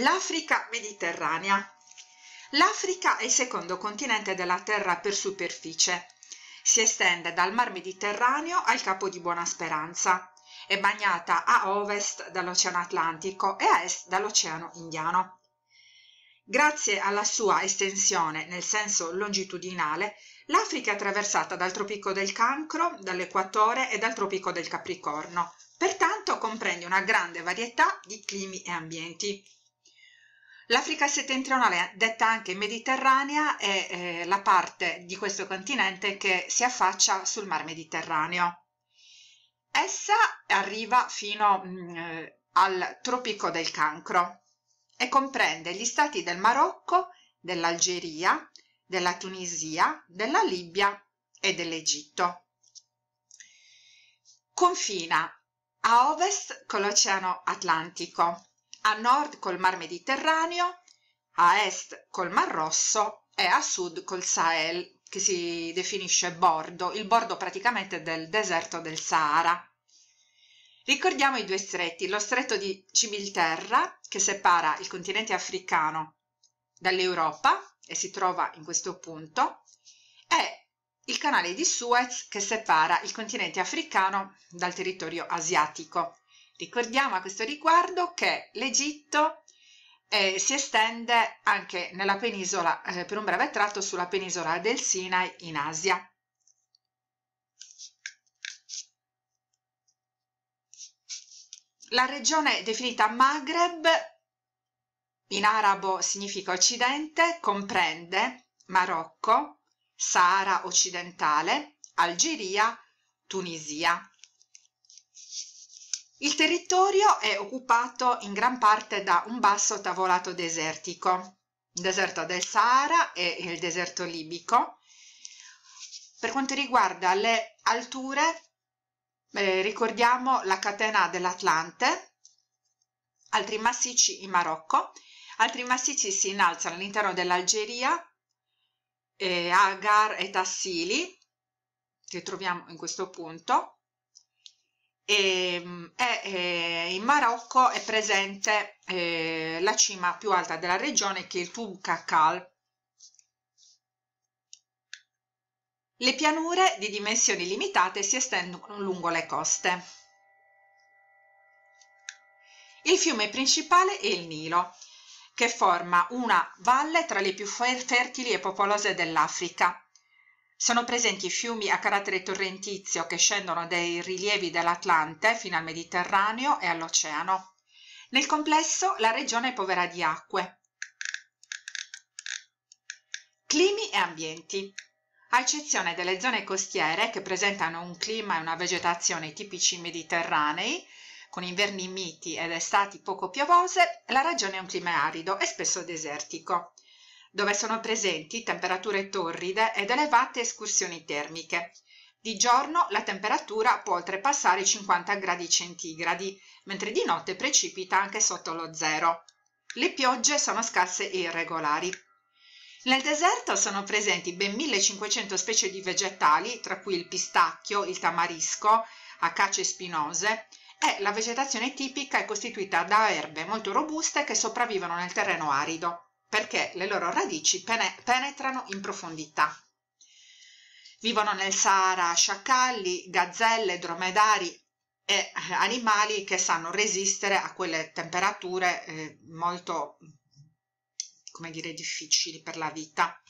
L'Africa mediterranea. L'Africa è il secondo continente della Terra per superficie. Si estende dal Mar Mediterraneo al Capo di Buona Speranza. È bagnata a ovest dall'Oceano Atlantico e a est dall'Oceano Indiano. Grazie alla sua estensione nel senso longitudinale, l'Africa è attraversata dal Tropico del Cancro, dall'Equatore e dal Tropico del Capricorno. Pertanto comprende una grande varietà di climi e ambienti. L'Africa settentrionale, detta anche Mediterranea, è eh, la parte di questo continente che si affaccia sul Mar Mediterraneo. Essa arriva fino mh, mm, eh, al Tropico del Cancro e comprende gli stati del Marocco, dell'Algeria, della Tunisia, della Libia e dell'Egitto. Confina a ovest con l'Oceano Atlantico, a nord col mar Mediterraneo, a est col mar Rosso e a sud col Sahel, che si definisce bordo, il bordo praticamente del deserto del Sahara. Ricordiamo i due stretti, lo stretto di Cibilterra, che separa il continente africano dall'Europa e si trova in questo punto, e il canale di Suez che separa il continente africano dal territorio asiatico. Ricordiamo a questo riguardo che l'Egitto eh, si estende anche nella penisola, eh, per un breve tratto sulla penisola del Sinai in Asia. La regione definita Maghreb, in arabo significa occidente, comprende Marocco, Sahara occidentale, Algeria, Tunisia. Il territorio è occupato in gran parte da un basso tavolato desertico, il deserto del Sahara e il deserto libico. Per quanto riguarda le alture, eh, ricordiamo la catena dell'Atlante, altri massicci in Marocco, altri massicci si innalzano all'interno dell'Algeria, eh, Agar e Tassili, che troviamo in questo punto, e, ehm, e, eh, in Marocco è presente eh, la cima più alta della regione che è il Tunkakal. Le pianure di dimensioni limitate si estendono lungo le coste. Il fiume principale è il Nilo, che forma una valle tra le più fertili e popolose dell'Africa sono presenti fiumi a carattere torrentizio che scendono dai rilievi dell'Atlante fino al Mediterraneo e all'Oceano. Nel complesso la regione è povera di acque. Climi e ambienti. A eccezione delle zone costiere che presentano un clima e una vegetazione tipici mediterranei, con inverni miti ed estati poco piovose, la regione è un clima arido e spesso desertico dove sono presenti temperature torride ed elevate escursioni termiche. Di giorno la temperatura può oltrepassare i 50 gradi centigradi, mentre di notte precipita anche sotto lo zero. Le piogge sono scarse e irregolari. Nel deserto sono presenti ben 1500 specie di vegetali, tra cui il pistacchio, il tamarisco, acace spinose, e la vegetazione tipica è costituita da erbe molto robuste che sopravvivono nel terreno arido perché le loro radici penetrano in profondità. Vivono nel Sahara sciacalli, gazzelle, dromedari e eh, animali che sanno resistere a quelle temperature eh, molto, come dire, difficili per la vita.